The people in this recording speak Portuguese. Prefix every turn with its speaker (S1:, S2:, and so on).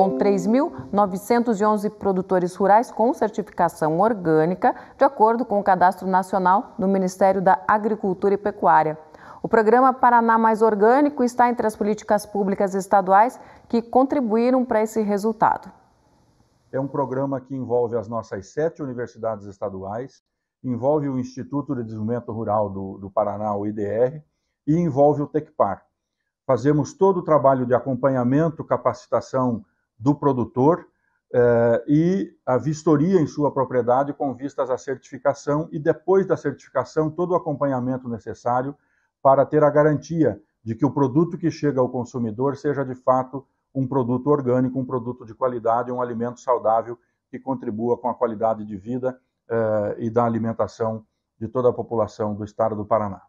S1: com 3.911 produtores rurais com certificação orgânica, de acordo com o Cadastro Nacional do Ministério da Agricultura e Pecuária. O programa Paraná Mais Orgânico está entre as políticas públicas estaduais que contribuíram para esse resultado.
S2: É um programa que envolve as nossas sete universidades estaduais, envolve o Instituto de Desenvolvimento Rural do, do Paraná, o IDR, e envolve o Tecpar. Fazemos todo o trabalho de acompanhamento, capacitação do produtor eh, e a vistoria em sua propriedade com vistas à certificação e depois da certificação todo o acompanhamento necessário para ter a garantia de que o produto que chega ao consumidor seja de fato um produto orgânico, um produto de qualidade, um alimento saudável que contribua com a qualidade de vida eh, e da alimentação de toda a população do estado do Paraná.